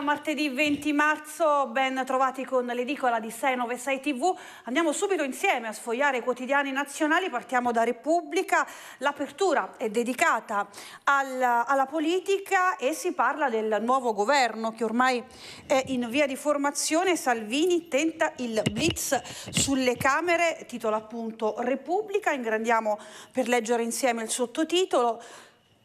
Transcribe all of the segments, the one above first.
martedì 20 marzo, ben trovati con l'edicola di 696 TV. Andiamo subito insieme a sfogliare i quotidiani nazionali, partiamo da Repubblica. L'apertura è dedicata al, alla politica e si parla del nuovo governo che ormai è in via di formazione. Salvini tenta il blitz sulle Camere, titolo appunto Repubblica. Ingrandiamo per leggere insieme il sottotitolo.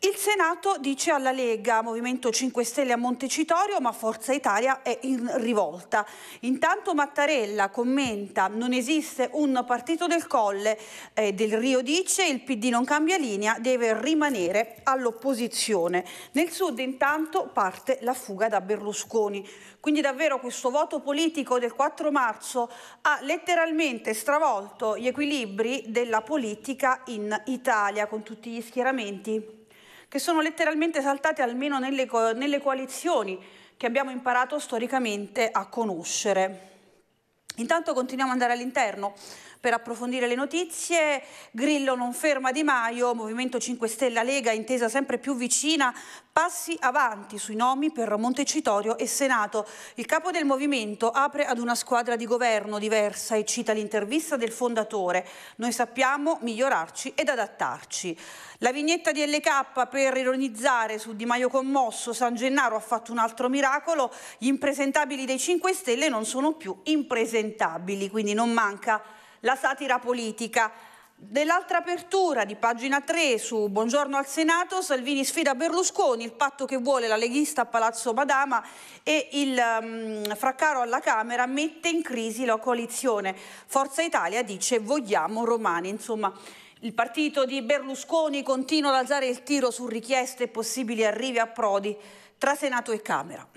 Il Senato dice alla Lega, Movimento 5 Stelle a Montecitorio, ma Forza Italia è in rivolta. Intanto Mattarella commenta, non esiste un partito del Colle, eh, del Rio dice, il PD non cambia linea, deve rimanere all'opposizione. Nel Sud intanto parte la fuga da Berlusconi. Quindi davvero questo voto politico del 4 marzo ha letteralmente stravolto gli equilibri della politica in Italia con tutti gli schieramenti che sono letteralmente saltate almeno nelle, co- nelle coalizioni che abbiamo imparato storicamente a conoscere. Intanto continuiamo ad andare all'interno. Per approfondire le notizie, Grillo non ferma Di Maio, Movimento 5 Stelle Lega intesa sempre più vicina, passi avanti sui nomi per Montecitorio e Senato. Il capo del movimento apre ad una squadra di governo diversa e cita l'intervista del fondatore. Noi sappiamo migliorarci ed adattarci. La vignetta di LK per ironizzare su Di Maio commosso, San Gennaro ha fatto un altro miracolo, gli impresentabili dei 5 Stelle non sono più impresentabili, quindi non manca la satira politica. Dell'altra apertura di pagina 3 su Buongiorno al Senato, Salvini sfida Berlusconi, il patto che vuole la leghista a Palazzo Madama e il um, fraccaro alla Camera mette in crisi la coalizione. Forza Italia dice vogliamo romani, insomma... Il partito di Berlusconi continua ad alzare il tiro su richieste e possibili arrivi a Prodi tra Senato e Camera.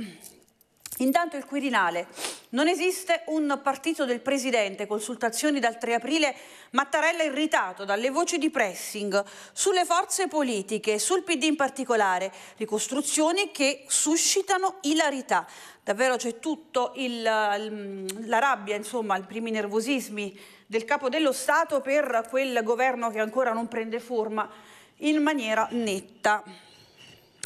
Intanto il Quirinale. Non esiste un partito del presidente, consultazioni dal 3 aprile, Mattarella irritato dalle voci di pressing sulle forze politiche, sul PD in particolare, ricostruzioni che suscitano ilarità. Davvero c'è tutta la rabbia, insomma, i primi nervosismi del capo dello Stato per quel governo che ancora non prende forma in maniera netta.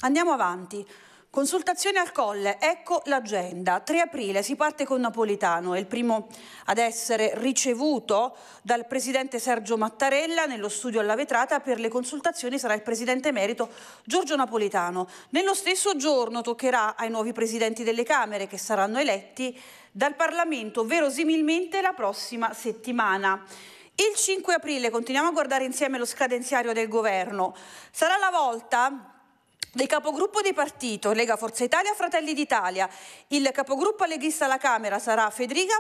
Andiamo avanti. Consultazione al Colle, ecco l'agenda. 3 aprile si parte con Napolitano, è il primo ad essere ricevuto dal presidente Sergio Mattarella nello studio alla vetrata. Per le consultazioni sarà il presidente emerito Giorgio Napolitano. Nello stesso giorno toccherà ai nuovi presidenti delle Camere che saranno eletti dal Parlamento verosimilmente la prossima settimana. Il 5 aprile, continuiamo a guardare insieme lo scadenziario del governo, sarà la volta del capogruppo di partito Lega Forza Italia Fratelli d'Italia. Il capogruppo leghista alla Camera sarà Federica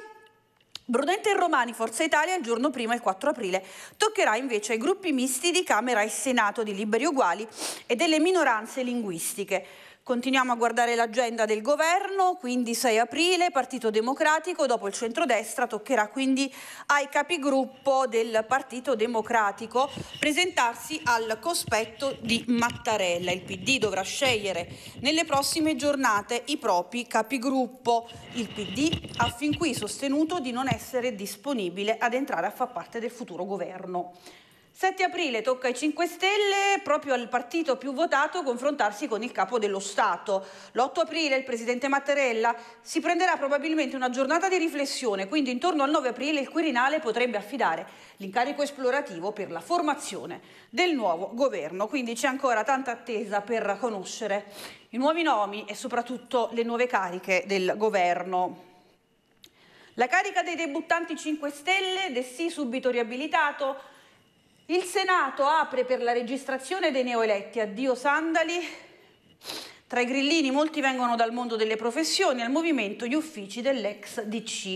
Brunetta e Romani, Forza Italia, il giorno prima, il 4 aprile, toccherà invece ai gruppi misti di Camera e Senato di Liberi Uguali e delle minoranze linguistiche. Continuiamo a guardare l'agenda del governo, quindi 6 aprile, Partito Democratico, dopo il centrodestra toccherà quindi ai capigruppo del Partito Democratico presentarsi al cospetto di Mattarella. Il PD dovrà scegliere nelle prossime giornate i propri capigruppo. Il PD ha fin qui sostenuto di non essere disponibile ad entrare a far parte del futuro governo. 7 aprile tocca ai 5 Stelle, proprio al partito più votato, confrontarsi con il capo dello Stato. L'8 aprile il presidente Mattarella si prenderà probabilmente una giornata di riflessione, quindi intorno al 9 aprile il Quirinale potrebbe affidare l'incarico esplorativo per la formazione del nuovo governo. Quindi c'è ancora tanta attesa per conoscere i nuovi nomi e soprattutto le nuove cariche del governo. La carica dei debuttanti 5 Stelle, De subito riabilitato, il Senato apre per la registrazione dei neoeletti. Addio Sandali. Tra i grillini molti vengono dal mondo delle professioni, al movimento gli uffici dell'ex DC.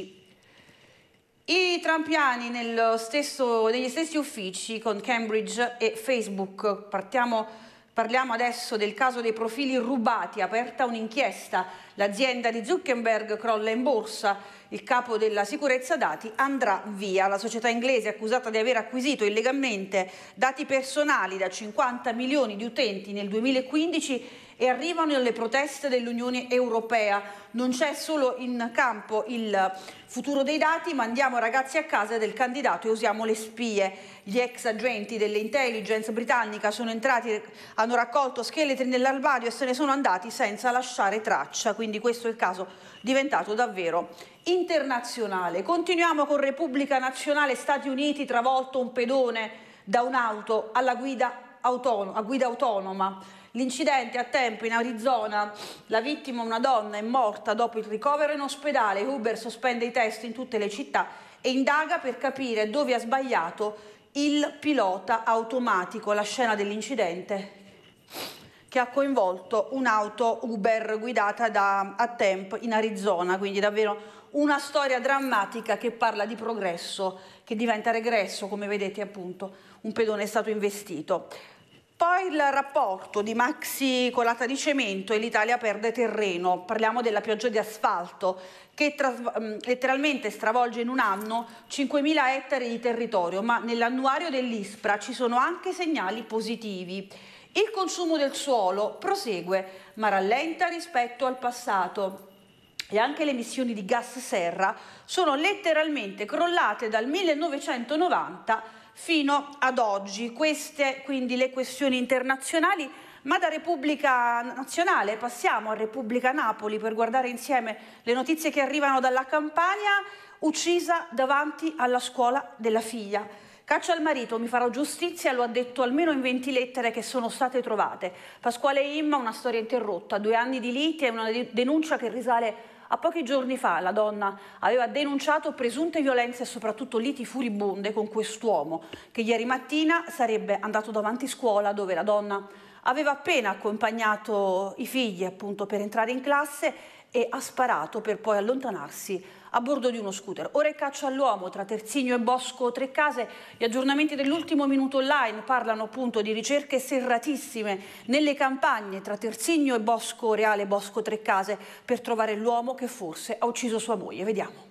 I trampiani stesso, negli stessi uffici con Cambridge e Facebook. Partiamo Parliamo adesso del caso dei profili rubati, aperta un'inchiesta. L'azienda di Zuckerberg crolla in borsa, il capo della sicurezza dati andrà via. La società inglese accusata di aver acquisito illegalmente dati personali da 50 milioni di utenti nel 2015 e arrivano le proteste dell'Unione Europea. Non c'è solo in campo il futuro dei dati, ma andiamo ragazzi a casa del candidato e usiamo le spie. Gli ex agenti dell'intelligence britannica sono entrati, hanno raccolto scheletri nell'albadio e se ne sono andati senza lasciare traccia, quindi questo è il caso diventato davvero internazionale. Continuiamo con Repubblica Nazionale, Stati Uniti, travolto un pedone da un'auto alla guida, autono, guida autonoma. L'incidente a tempo in Arizona, la vittima una donna è morta dopo il ricovero in ospedale, Uber sospende i test in tutte le città e indaga per capire dove ha sbagliato il pilota automatico, la scena dell'incidente che ha coinvolto un'auto Uber guidata da a tempo in Arizona, quindi davvero una storia drammatica che parla di progresso, che diventa regresso, come vedete appunto, un pedone è stato investito. Poi il rapporto di Maxi Colata di Cemento e l'Italia perde terreno. Parliamo della pioggia di asfalto che mm, letteralmente stravolge in un anno 5.000 ettari di territorio, ma nell'annuario dell'ISPRA ci sono anche segnali positivi. Il consumo del suolo prosegue, ma rallenta rispetto al passato e anche le emissioni di gas serra sono letteralmente crollate dal 1990 fino ad oggi. Queste quindi le questioni internazionali. Ma da Repubblica Nazionale passiamo a Repubblica Napoli per guardare insieme le notizie che arrivano dalla campagna, uccisa davanti alla scuola della figlia. Caccia al marito, mi farò giustizia, lo ha detto almeno in 20 lettere che sono state trovate. Pasquale Imma, una storia interrotta, due anni di liti e una denuncia che risale a a pochi giorni fa la donna aveva denunciato presunte violenze e soprattutto liti furibonde con quest'uomo che ieri mattina sarebbe andato davanti scuola dove la donna aveva appena accompagnato i figli appunto per entrare in classe e ha sparato per poi allontanarsi a bordo di uno scooter. Ora è caccia all'uomo tra Terzigno e Bosco Trecase. Gli aggiornamenti dell'ultimo minuto online parlano appunto di ricerche serratissime nelle campagne tra Terzigno e Bosco Reale Bosco Trecase per trovare l'uomo che forse ha ucciso sua moglie. Vediamo.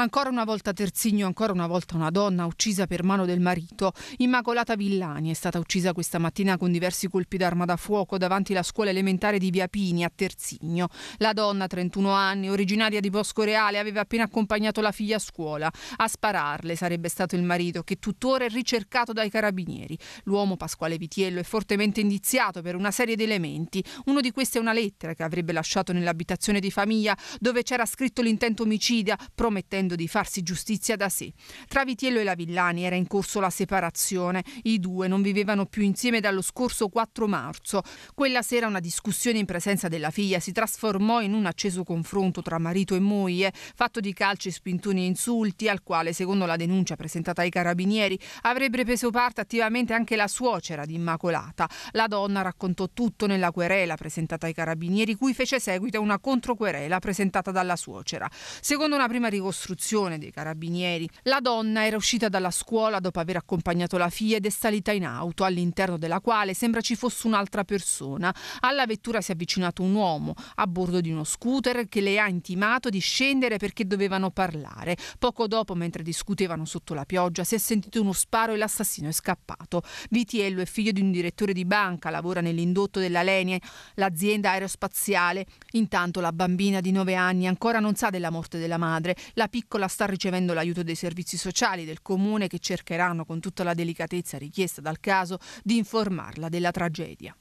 Ancora una volta Terzigno, ancora una volta una donna uccisa per mano del marito. Immacolata Villani è stata uccisa questa mattina con diversi colpi d'arma da fuoco davanti alla scuola elementare di Via Pini a Terzigno. La donna, 31 anni, originaria di Bosco Reale, aveva appena accompagnato la figlia a scuola. A spararle sarebbe stato il marito, che tuttora è ricercato dai carabinieri. L'uomo Pasquale Vitiello è fortemente indiziato per una serie di elementi. Uno di questi è una lettera che avrebbe lasciato nell'abitazione di famiglia dove c'era scritto l'intento omicida, promettendo fingendo di farsi giustizia da sé. Tra Vitiello e la Villani era in corso la separazione. I due non vivevano più insieme dallo scorso 4 marzo. Quella sera una discussione in presenza della figlia si trasformò in un acceso confronto tra marito e moglie, fatto di calci, spintoni e insulti, al quale, secondo la denuncia presentata ai carabinieri, avrebbe preso parte attivamente anche la suocera di Immacolata. La donna raccontò tutto nella querela presentata ai carabinieri, cui fece seguito una controquerela presentata dalla suocera. Secondo una prima ricostruzione, all'esecuzione dei carabinieri. La donna era uscita dalla scuola dopo aver accompagnato la figlia ed è salita in auto, all'interno della quale sembra ci fosse un'altra persona. Alla vettura si è avvicinato un uomo a bordo di uno scooter che le ha intimato di scendere perché dovevano parlare. Poco dopo, mentre discutevano sotto la pioggia, si è sentito uno sparo e l'assassino è scappato. Vitiello è figlio di un direttore di banca, lavora nell'indotto della Lenie, l'azienda aerospaziale. Intanto la bambina di 9 anni ancora non sa della morte della madre. La piccola piccola sta ricevendo l'aiuto dei servizi sociali del comune che cercheranno con tutta la delicatezza richiesta dal caso di informarla della tragedia.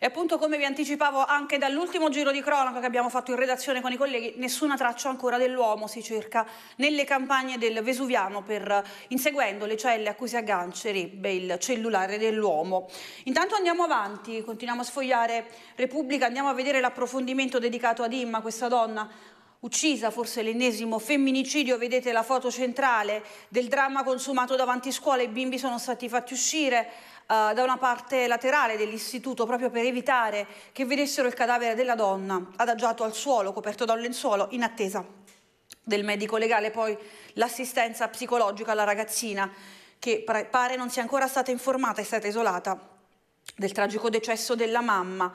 E appunto come vi anticipavo anche dall'ultimo giro di cronaca che abbiamo fatto in redazione con i colleghi, nessuna traccia ancora dell'uomo si cerca nelle campagne del Vesuviano per, eh, inseguendo le celle a cui si aggancerebbe il cellulare dell'uomo. Intanto andiamo avanti, continuiamo a sfogliare Repubblica, andiamo a vedere l'approfondimento dedicato ad Imma, questa donna uccisa, forse l'ennesimo femminicidio, vedete la foto centrale del dramma consumato davanti scuola, i bimbi sono stati fatti uscire eh, da una parte laterale dell'istituto proprio per evitare che vedessero il cadavere della donna adagiato al suolo, coperto da un lenzuolo, in attesa del medico legale, poi l'assistenza psicologica alla ragazzina che pare non sia ancora stata informata, è stata isolata del tragico decesso della mamma.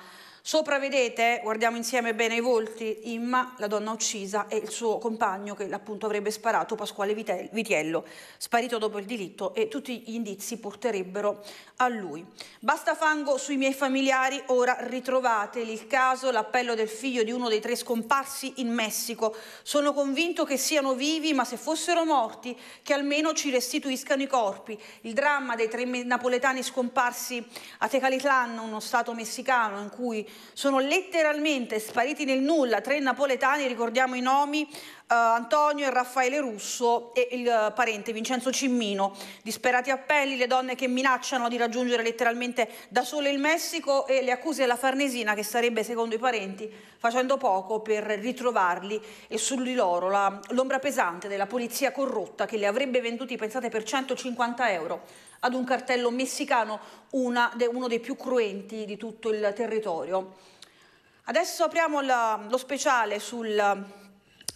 Sopra vedete, guardiamo insieme bene i volti, Imma, la donna uccisa, e il suo compagno che appunto avrebbe sparato, Pasquale Vitiello, sparito dopo il delitto e tutti gli indizi porterebbero a lui. Basta fango sui miei familiari, ora ritrovate Il caso, l'appello del figlio di uno dei tre scomparsi in Messico. Sono convinto che siano vivi, ma se fossero morti, che almeno ci restituiscano i corpi. Il dramma dei tre napoletani scomparsi a Tecalitlan, uno stato messicano in cui sono letteralmente spariti nel nulla tre napoletani, ricordiamo i nomi, Uh, Antonio e Raffaele Russo e il uh, parente Vincenzo Cimmino. Disperati appelli, le donne che minacciano di raggiungere letteralmente da sole il Messico e le accuse alla Farnesina che starebbe, secondo i parenti, facendo poco per ritrovarli e su di loro l'ombra pesante della polizia corrotta che li avrebbe venduti, pensate, per 150 euro ad un cartello messicano, de, uno dei più cruenti di tutto il territorio. Adesso apriamo la, lo speciale sul,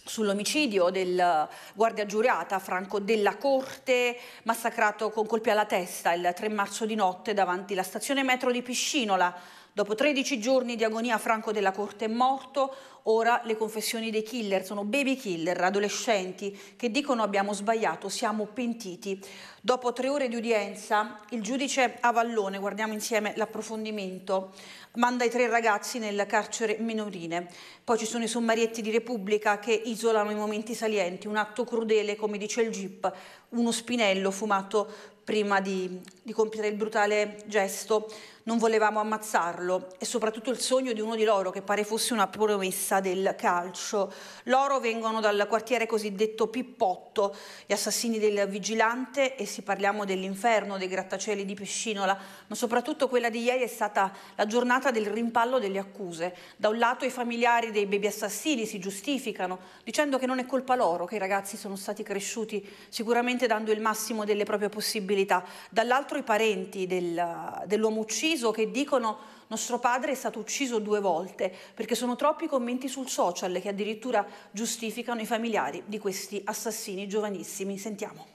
sull'omicidio del guardia giurata Franco della Corte, massacrato con colpi alla testa il 3 marzo di notte davanti alla stazione metro di Piscinola. Dopo 13 giorni di agonia Franco della Corte è morto, Ora le confessioni dei killer sono baby killer, adolescenti che dicono abbiamo sbagliato, siamo pentiti. Dopo tre ore di udienza, il giudice Avallone, guardiamo insieme l'approfondimento, manda i tre ragazzi nel carcere minorile. Poi ci sono i sommarietti di Repubblica che isolano i momenti salienti, un atto crudele, come dice il GIP, uno spinello fumato prima di, di compiere il brutale gesto. Non volevamo ammazzarlo e soprattutto il sogno di uno di loro che pare fosse una promessa violenza del calcio. Loro vengono dal quartiere cosiddetto Pippotto, gli assassini del vigilante e si parliamo dell'inferno, dei grattacieli di Piscinola, ma soprattutto quella di ieri è stata la giornata del rimpallo delle accuse. Da un lato i familiari dei baby assassini si giustificano dicendo che non è colpa loro, che i ragazzi sono stati cresciuti sicuramente dando il massimo delle proprie possibilità. Dall'altro i parenti del, dell'uomo ucciso che dicono nostro padre è stato ucciso due volte, perché sono troppi i commenti sul social che addirittura giustificano i familiari di questi assassini giovanissimi. Sentiamo.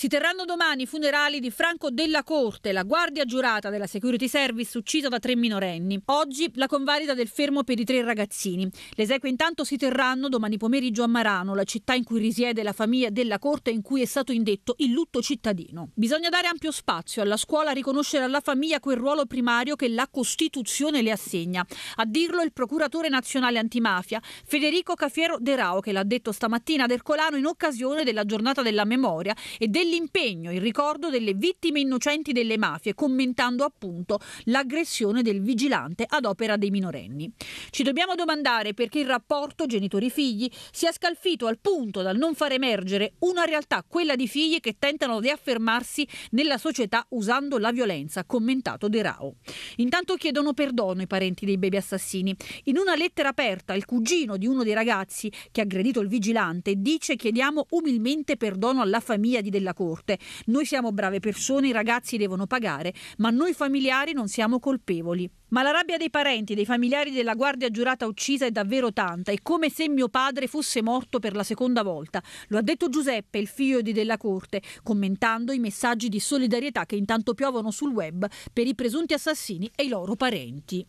Si terranno domani i funerali di Franco Della Corte, la guardia giurata della Security Service uccisa da tre minorenni. Oggi la convalida del fermo per i tre ragazzini. Le esequie intanto si terranno domani pomeriggio a Marano, la città in cui risiede la famiglia Della Corte in cui è stato indetto il lutto cittadino. Bisogna dare ampio spazio alla scuola, a riconoscere alla famiglia quel ruolo primario che la Costituzione le assegna. A dirlo il procuratore nazionale antimafia Federico Cafiero De Rao, che l'ha detto stamattina ad Ercolano in occasione della giornata della memoria e del l'impegno, il ricordo delle vittime innocenti delle mafie, commentando appunto l'aggressione del vigilante ad opera dei minorenni. Ci dobbiamo domandare perché il rapporto genitori-figli sia scalfito al punto dal non far emergere una realtà, quella di figli che tentano di affermarsi nella società usando la violenza, commentato De Rao. Intanto chiedono perdono i parenti dei baby assassini. In una lettera aperta, il cugino di uno dei ragazzi che ha aggredito il vigilante dice chiediamo umilmente perdono alla famiglia di Della della Corte. Noi siamo brave persone, i ragazzi devono pagare, ma noi familiari non siamo colpevoli. Ma la rabbia dei parenti, dei familiari della guardia giurata uccisa è davvero tanta, è come se mio padre fosse morto per la seconda volta. Lo ha detto Giuseppe, il figlio di Della Corte, commentando i messaggi di solidarietà che intanto piovono sul web per i presunti assassini e i loro parenti.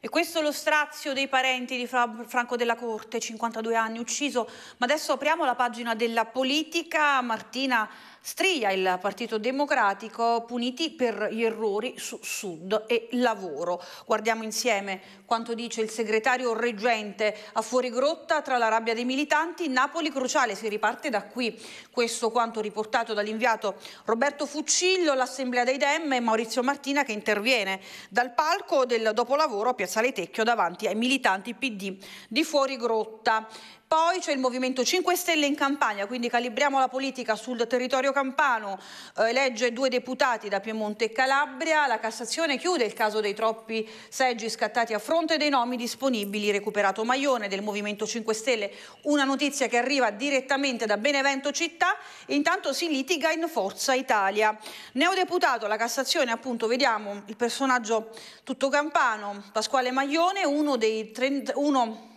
E questo lo strazio dei parenti di Franco della Corte, 52 anni, ucciso. Ma adesso apriamo la pagina della politica. Martina Stria il Partito Democratico puniti per gli errori su Sud e lavoro. Guardiamo insieme quanto dice il segretario reggente a fuori grotta tra la rabbia dei militanti. Napoli cruciale, si riparte da qui. Questo quanto riportato dall'inviato Roberto Fuccillo, l'Assemblea dei Dem e Maurizio Martina che interviene dal palco del dopolavoro a Piazzale Tecchio davanti ai militanti PD di fuori grotta. Poi c'è il Movimento 5 Stelle in Campania, quindi calibriamo la politica sul territorio campano, elegge eh, due deputati da Piemonte e Calabria, la Cassazione chiude il caso dei troppi seggi scattati a fronte dei nomi disponibili, recuperato Maione del Movimento 5 Stelle, una notizia che arriva direttamente da Benevento città, intanto si litiga in Forza Italia. Neodeputato alla Cassazione, appunto, vediamo il personaggio tutto campano, Pasquale Maione, uno dei 30, uno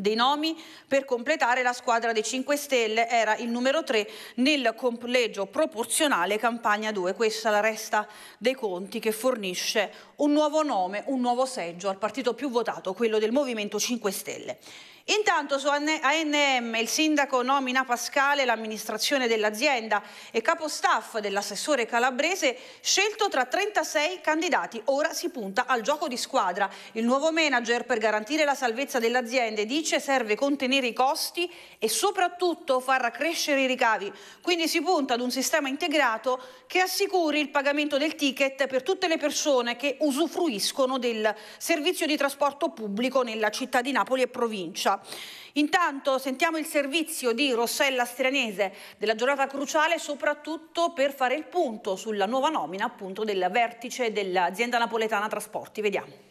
dei nomi per completare la squadra dei 5 Stelle era il numero 3 nel compleggio proporzionale Campagna 2. Questa è la resta dei conti che fornisce un nuovo nome, un nuovo seggio al partito più votato, quello del Movimento 5 Stelle. Intanto su ANM il sindaco nomina Pascale l'amministrazione dell'azienda e capo staff dell'assessore calabrese scelto tra 36 candidati. Ora si punta al gioco di squadra. Il nuovo manager per garantire la salvezza dell'azienda dice serve contenere i costi e soprattutto far crescere i ricavi. Quindi si punta ad un sistema integrato che assicuri il pagamento del ticket per tutte le persone che usufruiscono del servizio di trasporto pubblico nella città di Napoli e provincia. Intanto sentiamo il servizio di Rossella Stranese della giornata cruciale soprattutto per fare il punto sulla nuova nomina appunto del vertice dell'azienda napoletana trasporti. Vediamo.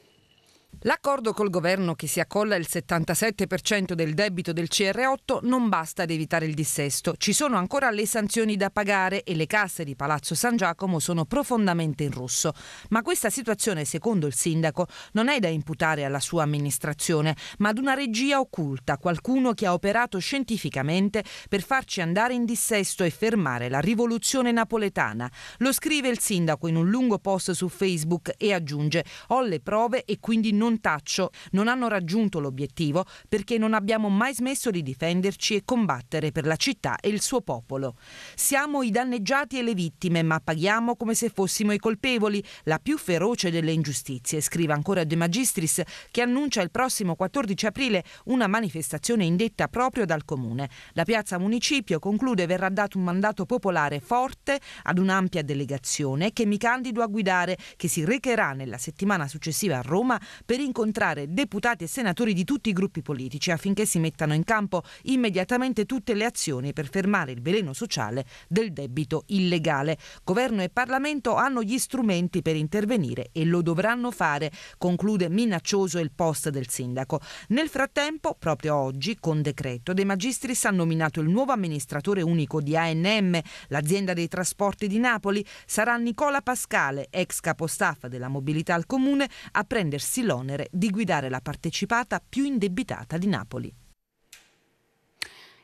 L'accordo col governo che si accolla il 77% del debito del CR8 non basta ad evitare il dissesto. Ci sono ancora le sanzioni da pagare e le casse di Palazzo San Giacomo sono profondamente in rosso. Ma questa situazione, secondo il sindaco, non è da imputare alla sua amministrazione, ma ad una regia occulta, qualcuno che ha operato scientificamente per farci andare in dissesto e fermare la rivoluzione napoletana. Lo scrive il sindaco in un lungo post su Facebook e aggiunge: Ho le prove e quindi non non taccio, non hanno raggiunto l'obiettivo perché non abbiamo mai smesso di difenderci e combattere per la città e il suo popolo. Siamo i danneggiati e le vittime, ma paghiamo come se fossimo i colpevoli, la più feroce delle ingiustizie, scrive ancora De Magistris, che annuncia il prossimo 14 aprile una manifestazione indetta proprio dal comune. La piazza municipio conclude verrà dato un mandato popolare forte ad un'ampia delegazione che mi candido a guidare, che si recherà nella settimana successiva a Roma per per incontrare deputati e senatori di tutti i gruppi politici affinché si mettano in campo immediatamente tutte le azioni per fermare il veleno sociale del debito illegale. Governo e Parlamento hanno gli strumenti per intervenire e lo dovranno fare, conclude minaccioso il post del sindaco. Nel frattempo, proprio oggi, con decreto, De Magistris ha nominato il nuovo amministratore unico di ANM, l'azienda dei trasporti di Napoli, sarà Nicola Pascale, ex capostaff della mobilità al comune, a prendersi l'onere l'onere di guidare la partecipata più indebitata di Napoli.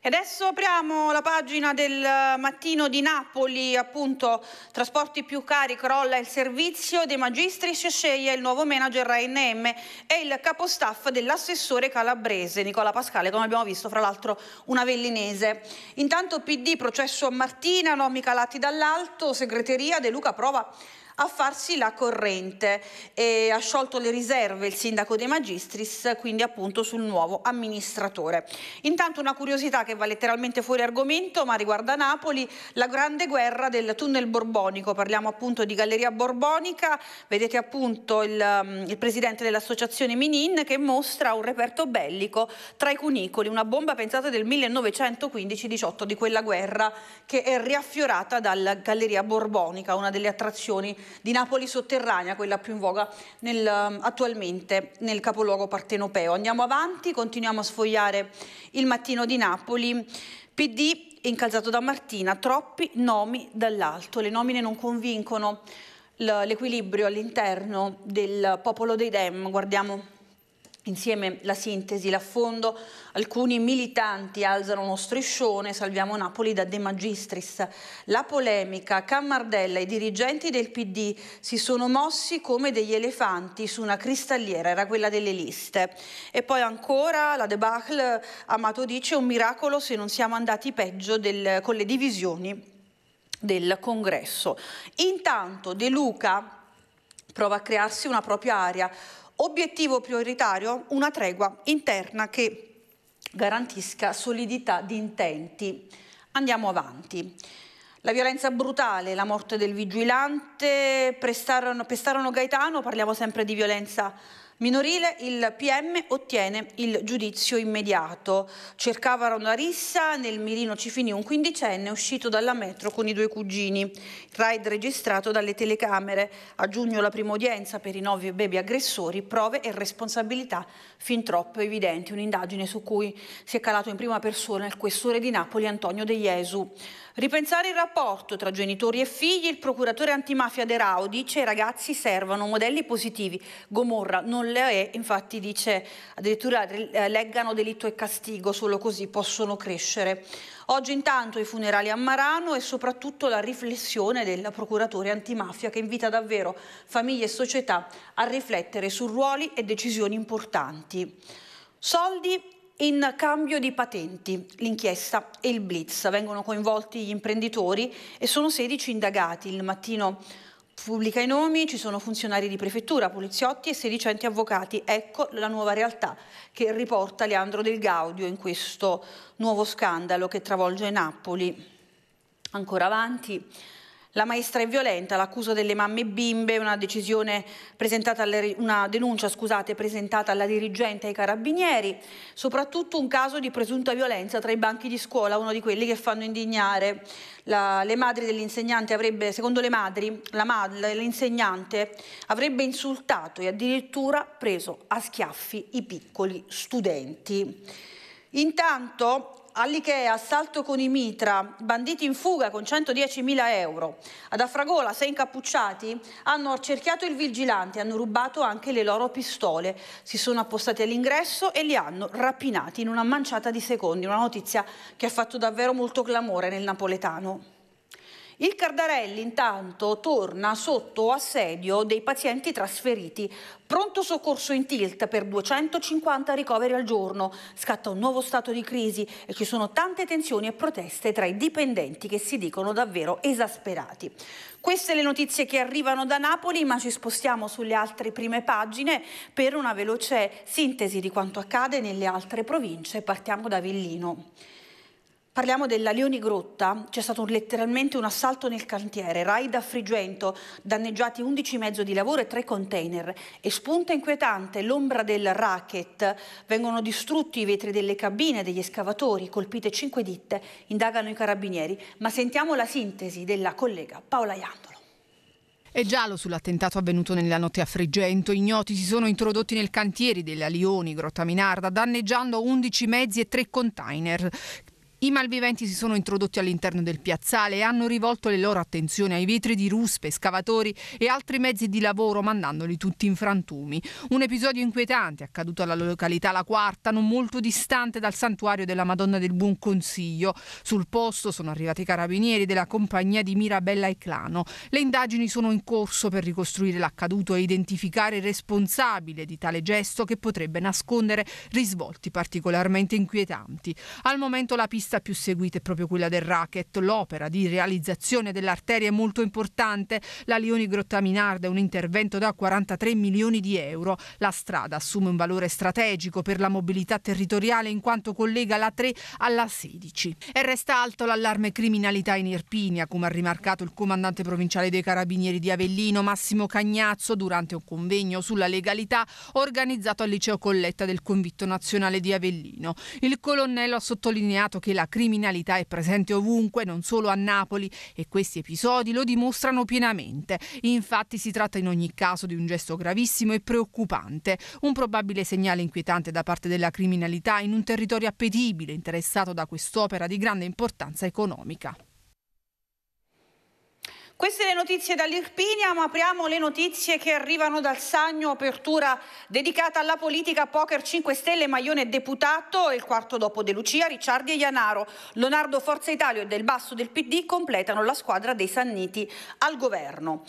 E adesso apriamo la pagina del eh, mattino di Napoli, appunto trasporti più cari, crolla il servizio dei magistri, si sceglie il nuovo manager ANM e il capostaff dell'assessore calabrese Nicola Pascale, come abbiamo visto fra l'altro una vellinese. Intanto PD, processo a Martina, nomi calati dall'alto, segreteria De Luca prova a farsi la corrente e ha sciolto le riserve il sindaco De Magistris, quindi appunto sul nuovo amministratore. Intanto una curiosità che va letteralmente fuori argomento, ma riguarda Napoli, la grande guerra del tunnel borbonico, parliamo appunto di Galleria Borbonica, vedete appunto il, um, il presidente dell'associazione Minin che mostra un reperto bellico tra i cunicoli, una bomba pensata del 1915-18 di quella guerra che è riaffiorata dalla Galleria Borbonica, una delle attrazioni di Napoli sotterranea, quella più in voga nel, ehm, attualmente nel capoluogo partenopeo. Andiamo avanti, continuiamo a sfogliare il mattino di Napoli. PD incalzato da Martina, troppi nomi dall'alto, le nomine non convincono l'equilibrio all'interno del popolo dei Dem, guardiamo Insieme la sintesi, l'affondo, alcuni militanti alzano uno striscione, salviamo Napoli da De Magistris. La polemica, Cammardella, i dirigenti del PD si sono mossi come degli elefanti su una cristalliera, era quella delle liste. E poi ancora la debacle, Amato dice, un miracolo se non siamo andati peggio del, con le divisioni del congresso. Intanto De Luca prova a crearsi una propria area Obiettivo prioritario? Una tregua interna che garantisca solidità di intenti. Andiamo avanti. La violenza brutale, la morte del vigilante, pestarono, pestarono Gaetano, parliamo sempre di violenza Minorile il PM ottiene il giudizio immediato. Cercava una rissa, nel mirino ci finì un quindicenne uscito dalla metro con i due cugini. raid registrato dalle telecamere. A giugno la prima udienza per i nove bevi aggressori, prove e responsabilità fin troppo evidenti. Un'indagine su cui si è calato in prima persona il questore di Napoli Antonio De Jesu. Ripensare il rapporto tra genitori e figli, il procuratore antimafia De Rao dice i ragazzi servono modelli positivi. Gomorra non le è, infatti dice addirittura eh, leggano delitto e castigo, solo così possono crescere. Oggi intanto i funerali a Marano e soprattutto la riflessione del procuratore antimafia che invita davvero famiglie e società a riflettere su ruoli e decisioni importanti. Soldi in cambio di patenti, l'inchiesta e il blitz vengono coinvolti gli imprenditori e sono 16 indagati. Il mattino pubblica i nomi, ci sono funzionari di prefettura, poliziotti e sedicenti avvocati. Ecco la nuova realtà che riporta Leandro Del Gaudio in questo nuovo scandalo che travolge Napoli. Ancora avanti. La maestra è violenta, l'accusa delle mamme bimbe, una, alle, una denuncia scusate, presentata alla dirigente e ai carabinieri, soprattutto un caso di presunta violenza tra i banchi di scuola, uno di quelli che fanno indignare. La, le madri dell'insegnante avrebbe, secondo le madri, l'insegnante avrebbe insultato e addirittura preso a schiaffi i piccoli studenti. Intanto all'Ikea assalto con i mitra, banditi in fuga con 110.000 euro. Ad Afragola sei incappucciati hanno accerchiato il vigilante, hanno rubato anche le loro pistole, si sono appostati all'ingresso e li hanno rapinati in una manciata di secondi, una notizia che ha fatto davvero molto clamore nel napoletano. Il Cardarelli intanto torna sotto assedio dei pazienti trasferiti. Pronto soccorso in tilt per 250 ricoveri al giorno. Scatta un nuovo stato di crisi e ci sono tante tensioni e proteste tra i dipendenti che si dicono davvero esasperati. Queste le notizie che arrivano da Napoli, ma ci spostiamo sulle altre prime pagine per una veloce sintesi di quanto accade nelle altre province. Partiamo da Villino. Parliamo della Leoni Grotta, c'è stato letteralmente un assalto nel cantiere, raid a Frigento, danneggiati 11 mezzo di lavoro e 3 container. E spunta inquietante l'ombra del racket, vengono distrutti i vetri delle cabine degli escavatori, colpite 5 ditte, indagano i carabinieri. Ma sentiamo la sintesi della collega Paola Iandolo. È giallo sull'attentato avvenuto nella notte a Frigento. Ignoti si sono introdotti nel cantiere della Lioni, Grotta Minarda, danneggiando 11 mezzi e 3 container. I malviventi si sono introdotti all'interno del piazzale e hanno rivolto le loro attenzioni ai vetri di ruspe, scavatori e altri mezzi di lavoro, mandandoli tutti in frantumi. Un episodio inquietante accaduto alla località La Quarta, non molto distante dal santuario della Madonna del Buon Consiglio. Sul posto sono arrivati i carabinieri della compagnia di Mirabella e Clano. Le indagini sono in corso per ricostruire l'accaduto e identificare il responsabile di tale gesto che potrebbe nascondere risvolti particolarmente inquietanti. Al momento la pista pista più seguita è proprio quella del racket. L'opera di realizzazione dell'arteria è molto importante. La Lioni-Grottaminarda Grotta è un intervento da 43 milioni di euro. La strada assume un valore strategico per la mobilità territoriale in quanto collega la 3 alla 16. E resta alto l'allarme criminalità in Irpinia, come ha rimarcato il comandante provinciale dei Carabinieri di Avellino, Massimo Cagnazzo, durante un convegno sulla legalità organizzato al liceo Colletta del convitto nazionale di Avellino. Il colonnello ha sottolineato che la criminalità è presente ovunque, non solo a Napoli, e questi episodi lo dimostrano pienamente. Infatti si tratta in ogni caso di un gesto gravissimo e preoccupante, un probabile segnale inquietante da parte della criminalità in un territorio appetibile, interessato da quest'opera di grande importanza economica. Queste le notizie dall'Irpinia, ma apriamo le notizie che arrivano dal Sagno, apertura dedicata alla politica poker 5 Stelle, Maglione deputato il quarto dopo De Lucia, Ricciardi e Ianaro. Leonardo Forza Italia e Del Basso del PD completano la squadra dei Sanniti al governo.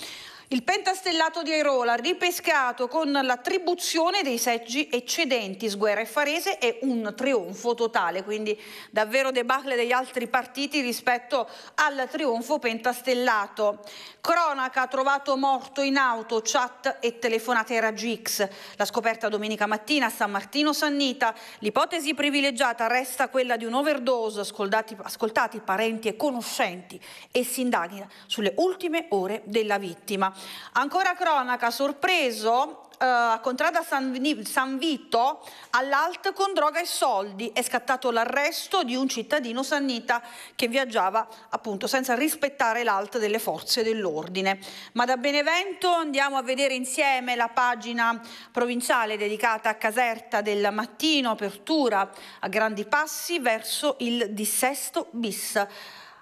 Il pentastellato di Airola ripescato con l'attribuzione dei seggi eccedenti Sguerra e Farese è un trionfo totale, quindi davvero debacle degli altri partiti rispetto al trionfo pentastellato. Cronaca trovato morto in auto, chat e telefonate raggi X. La scoperta domenica mattina a San Martino Sannita. L'ipotesi privilegiata resta quella di un overdose, ascoltati, ascoltati parenti e conoscenti e si indagina sulle ultime ore della vittima. Ancora cronaca, sorpreso eh, a Contrada San, San Vito all'alt con droga e soldi. È scattato l'arresto di un cittadino sannita che viaggiava appunto senza rispettare l'alt delle forze dell'ordine. Ma da Benevento andiamo a vedere insieme la pagina provinciale dedicata a Caserta del mattino, apertura a grandi passi verso il dissesto bis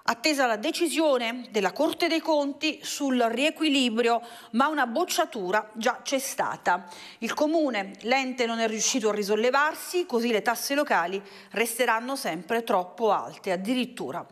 attesa la decisione della Corte dei Conti sul riequilibrio, ma una bocciatura già c'è stata. Il comune, l'ente non è riuscito a risollevarsi, così le tasse locali resteranno sempre troppo alte, addirittura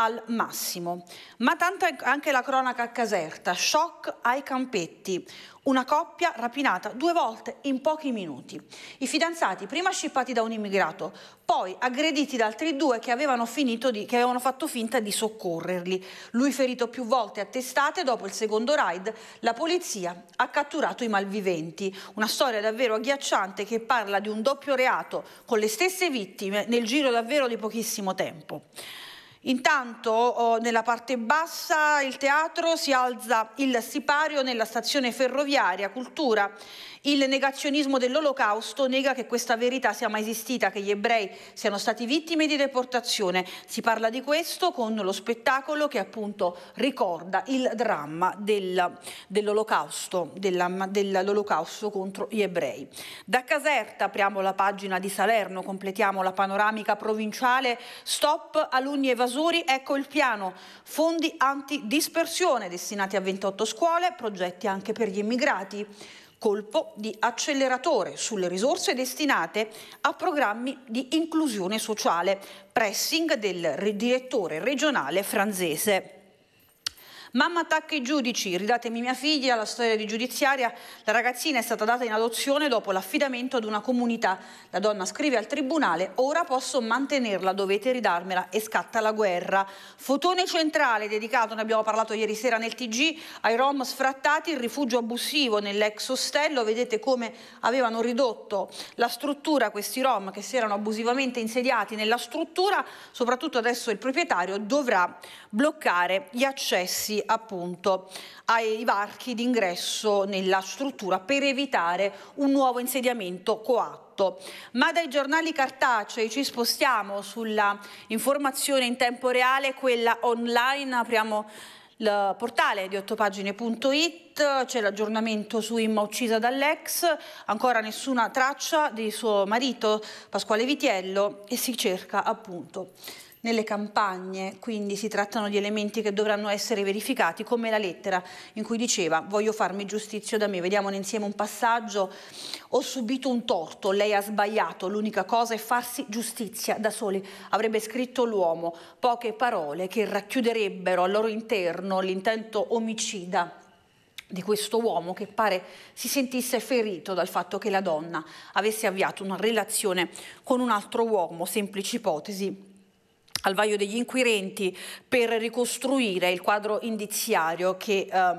al massimo. Ma tanto anche la cronaca a Caserta, shock ai campetti. Una coppia rapinata due volte in pochi minuti. I fidanzati prima scippati da un immigrato, poi aggrediti da altri due che avevano, di, che avevano fatto finta di soccorrerli. Lui ferito più volte a testate, dopo il secondo raid la polizia ha catturato i malviventi. Una storia davvero agghiacciante che parla di un doppio reato con le stesse vittime nel giro davvero di pochissimo tempo. Intanto oh, nella parte bassa il teatro si alza il sipario nella stazione ferroviaria, cultura. Il negazionismo dell'olocausto nega che questa verità sia mai esistita, che gli ebrei siano stati vittime di deportazione. Si parla di questo con lo spettacolo che appunto ricorda il dramma del, dell'olocausto, della, dell'olocausto contro gli ebrei. Da Caserta apriamo la pagina di Salerno, completiamo la panoramica provinciale, stop alunni evasori evasori, ecco il piano, fondi antidispersione destinati a 28 scuole, progetti anche per gli immigrati. Colpo di acceleratore sulle risorse destinate a programmi di inclusione sociale, pressing del direttore regionale franzese. Mamma attacca i giudici, ridatemi mia figlia, la storia di giudiziaria. La ragazzina è stata data in adozione dopo l'affidamento ad una comunità. La donna scrive al tribunale, ora posso mantenerla, dovete ridarmela e scatta la guerra. Fotone centrale dedicato, ne abbiamo parlato ieri sera nel TG, ai rom sfrattati, il rifugio abusivo nell'ex ostello. Vedete come avevano ridotto la struttura questi rom che si erano abusivamente insediati nella struttura. Soprattutto adesso il proprietario dovrà bloccare gli accessi appunto ai varchi d'ingresso nella struttura per evitare un nuovo insediamento coatto. Ma dai giornali cartacei ci spostiamo sulla informazione in tempo reale, quella online, apriamo il portale di ottopagine.it, c'è l'aggiornamento su Imma uccisa dall'ex, ancora nessuna traccia di suo marito Pasquale Vitiello e si cerca appunto nelle campagne, quindi si trattano di elementi che dovranno essere verificati, come la lettera in cui diceva voglio farmi giustizia da me, vediamone insieme un passaggio, ho subito un torto, lei ha sbagliato, l'unica cosa è farsi giustizia da soli, avrebbe scritto l'uomo, poche parole che racchiuderebbero al loro interno l'intento omicida di questo uomo che pare si sentisse ferito dal fatto che la donna avesse avviato una relazione con un altro uomo, semplice ipotesi al vaio degli inquirenti per ricostruire il quadro indiziario che eh,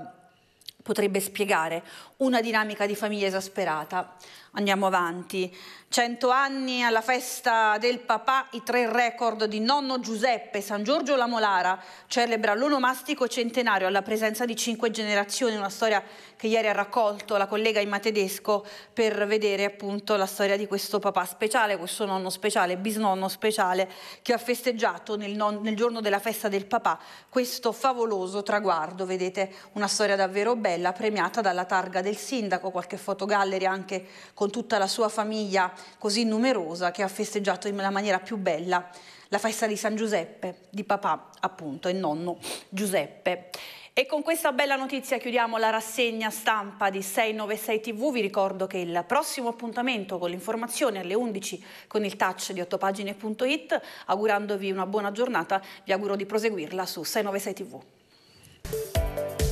potrebbe spiegare una dinamica di famiglia esasperata andiamo avanti. Cento anni alla festa del papà, i tre record di nonno Giuseppe, San Giorgio La Molara celebra l'onomastico centenario alla presenza di cinque generazioni, una storia che ieri ha raccolto la collega Imma Tedesco per vedere appunto la storia di questo papà speciale, questo nonno speciale, bisnonno speciale che ha festeggiato nel, non, nel giorno della festa del papà questo favoloso traguardo, vedete una storia davvero bella premiata dalla targa del sindaco, qualche fotogallery anche con con tutta la sua famiglia così numerosa che ha festeggiato in la maniera più bella la festa di San Giuseppe, di papà appunto e nonno Giuseppe. E con questa bella notizia chiudiamo la rassegna stampa di 696 TV. Vi ricordo che il prossimo appuntamento con l'informazione alle 11 con il touch di 8pagine.it, augurandovi una buona giornata, vi auguro di proseguirla su 696 TV.